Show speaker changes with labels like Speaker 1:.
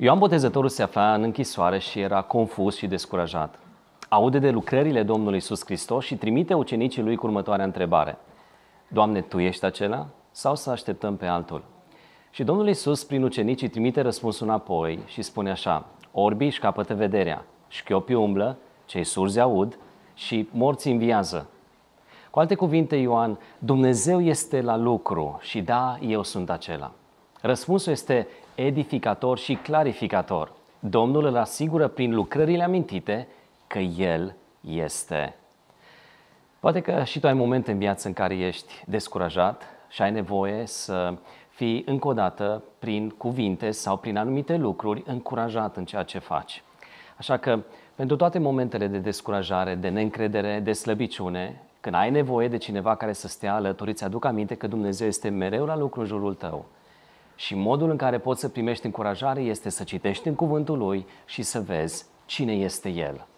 Speaker 1: Ioan Botezătorul se afla în închisoare și era confuz și descurajat. Aude de lucrările Domnului Iisus Hristos și trimite ucenicii lui cu următoarea întrebare. Doamne, Tu ești acela? Sau să așteptăm pe altul? Și Domnul Iisus, prin ucenicii, trimite răspunsul înapoi și spune așa. Orbi își capătă vederea, șchiopii umblă, cei surzi aud și morții înviază. Cu alte cuvinte, Ioan, Dumnezeu este la lucru și da, eu sunt acela. Răspunsul este edificator și clarificator. Domnul îl asigură prin lucrările amintite că El este. Poate că și tu ai momente în viață în care ești descurajat și ai nevoie să fii încă o dată prin cuvinte sau prin anumite lucruri încurajat în ceea ce faci. Așa că pentru toate momentele de descurajare, de neîncredere, de slăbiciune, când ai nevoie de cineva care să stea alături, îți aduc aminte că Dumnezeu este mereu la lucru în jurul tău. Și modul în care poți să primești încurajare este să citești în cuvântul lui și să vezi cine este el.